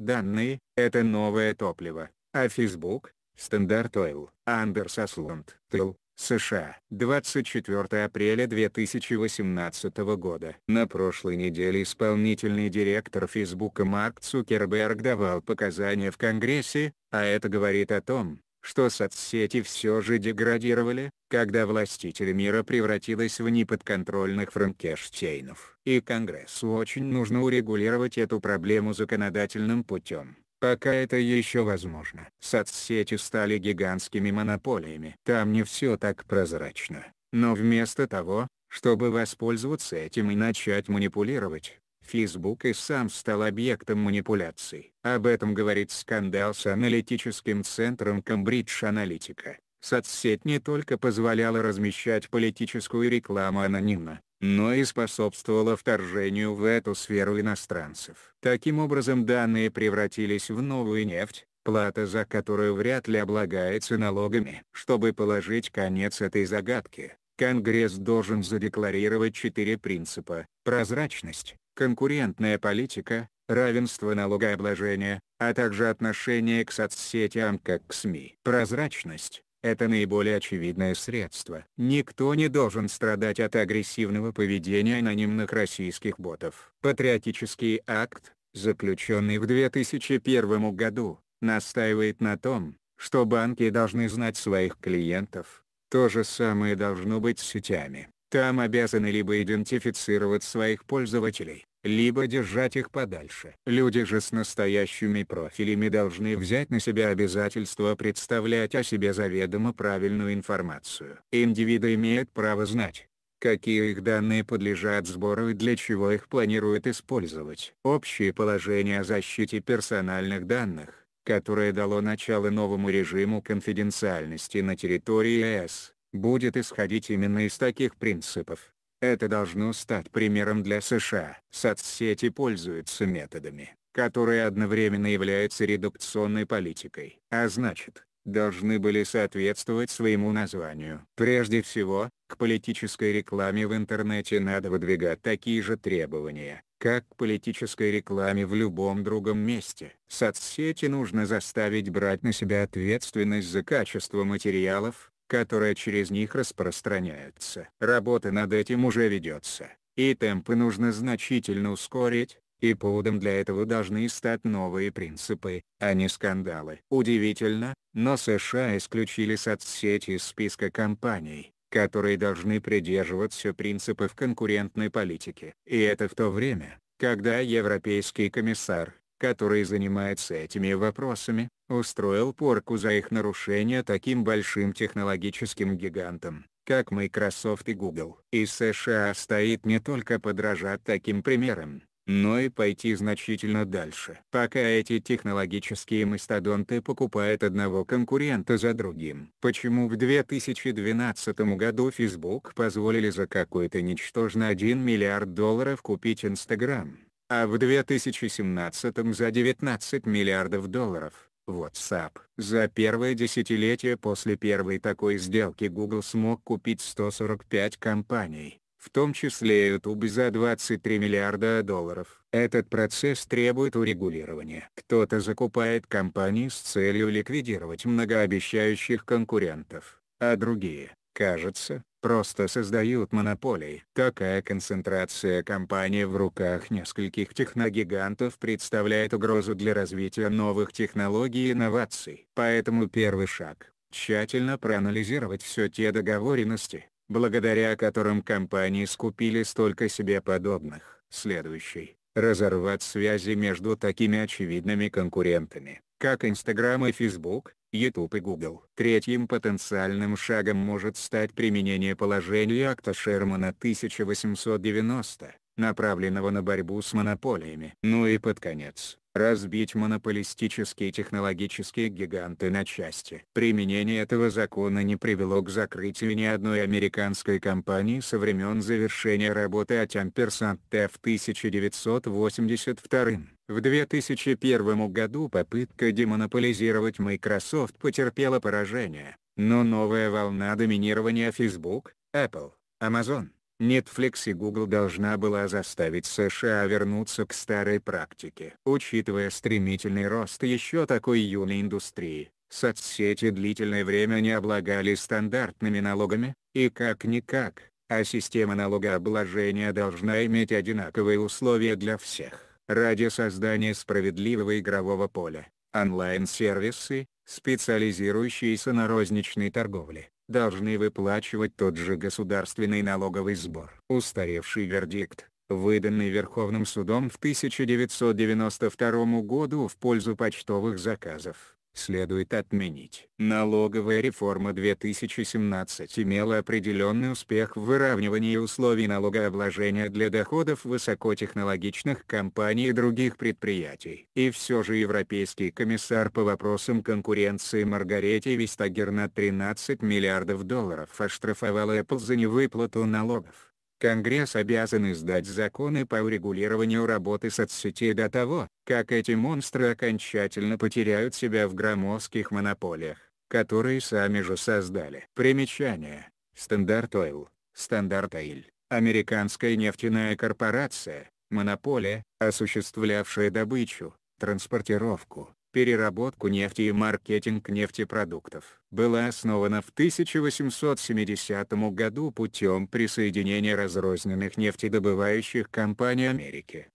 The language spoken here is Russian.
Данные – это новое топливо, а Facebook – Стандарт Oil. Андерс Аслунд, Тыл, США. 24 апреля 2018 года. На прошлой неделе исполнительный директор Фейсбука Марк Цукерберг давал показания в Конгрессе, а это говорит о том, что соцсети все же деградировали, когда властители мира превратились в неподконтрольных франкенштейнов. И Конгрессу очень нужно урегулировать эту проблему законодательным путем. Пока это еще возможно. Соцсети стали гигантскими монополиями. Там не все так прозрачно. Но вместо того, чтобы воспользоваться этим и начать манипулировать, Фейсбук и сам стал объектом манипуляций. Об этом говорит скандал с аналитическим центром Cambridge Analytica. Соцсеть не только позволяла размещать политическую рекламу анонимно, но и способствовала вторжению в эту сферу иностранцев. Таким образом данные превратились в новую нефть, плата за которую вряд ли облагается налогами. Чтобы положить конец этой загадке, Конгресс должен задекларировать четыре принципа – прозрачность, конкурентная политика, равенство налогообложения, а также отношение к соцсетям как к СМИ. Прозрачность – это наиболее очевидное средство. Никто не должен страдать от агрессивного поведения анонимных российских ботов. Патриотический акт, заключенный в 2001 году, настаивает на том, что банки должны знать своих клиентов. То же самое должно быть с сетями. Там обязаны либо идентифицировать своих пользователей, либо держать их подальше. Люди же с настоящими профилями должны взять на себя обязательство представлять о себе заведомо правильную информацию. Индивиды имеют право знать, какие их данные подлежат сбору и для чего их планируют использовать. Общее положение о защите персональных данных, которое дало начало новому режиму конфиденциальности на территории ЕС, будет исходить именно из таких принципов. Это должно стать примером для США. Соцсети пользуются методами, которые одновременно являются редукционной политикой, а значит, должны были соответствовать своему названию. Прежде всего, к политической рекламе в интернете надо выдвигать такие же требования, как к политической рекламе в любом другом месте. Соцсети нужно заставить брать на себя ответственность за качество материалов, которые через них распространяются. Работа над этим уже ведется, и темпы нужно значительно ускорить, и поводом для этого должны стать новые принципы, а не скандалы. Удивительно, но США исключили соцсети из списка компаний, которые должны придерживаться принципов конкурентной политики. И это в то время, когда европейский комиссар который занимается этими вопросами, устроил порку за их нарушение таким большим технологическим гигантам, как Microsoft и Google. И США стоит не только подражать таким примерам, но и пойти значительно дальше. Пока эти технологические мастодонты покупают одного конкурента за другим. Почему в 2012 году Facebook позволили за какой-то ничтожный 1 миллиард долларов купить Instagram? а в 2017 за 19 миллиардов долларов. WhatsApp. За первое десятилетие после первой такой сделки Google смог купить 145 компаний, в том числе YouTube за 23 миллиарда долларов. Этот процесс требует урегулирования. Кто-то закупает компании с целью ликвидировать многообещающих конкурентов, а другие, кажется, просто создают монополии. Такая концентрация компаний в руках нескольких техногигантов представляет угрозу для развития новых технологий и инноваций. Поэтому первый шаг – тщательно проанализировать все те договоренности, благодаря которым компании скупили столько себе подобных. Следующий – разорвать связи между такими очевидными конкурентами, как Instagram и Facebook, YouTube и Google. Третьим потенциальным шагом может стать применение положения акта Шермана 1890, направленного на борьбу с монополиями. Ну и под конец, разбить монополистические технологические гиганты на части. Применение этого закона не привело к закрытию ни одной американской компании со времен завершения работы от Ampersand Т в 1982. В 2001 году попытка демонополизировать Microsoft потерпела поражение, но новая волна доминирования Facebook, Apple, Amazon, Netflix и Google должна была заставить США вернуться к старой практике. Учитывая стремительный рост еще такой юной индустрии, соцсети длительное время не облагали стандартными налогами, и как-никак, а система налогообложения должна иметь одинаковые условия для всех. Ради создания справедливого игрового поля, онлайн-сервисы, специализирующиеся на розничной торговле, должны выплачивать тот же государственный налоговый сбор. Устаревший вердикт, выданный Верховным судом в 1992 году в пользу почтовых заказов, следует отменить. Налоговая реформа 2017 имела определенный успех в выравнивании условий налогообложения для доходов высокотехнологичных компаний и других предприятий. И все же европейский комиссар по вопросам конкуренции Маргарете Вестагер на 13 миллиардов долларов оштрафовала Apple за невыплату налогов. Конгресс обязан издать законы по урегулированию работы соцсетей до того, как эти монстры окончательно потеряют себя в громоздких монополиях, которые сами же создали. Примечание. Стандарт Ойл, Стандарт Ойл, американская нефтяная корпорация, монополия, осуществлявшая добычу, транспортировку, переработку нефти и маркетинг нефтепродуктов была основана в 1870 году путем присоединения разрозненных нефтедобывающих компаний Америки.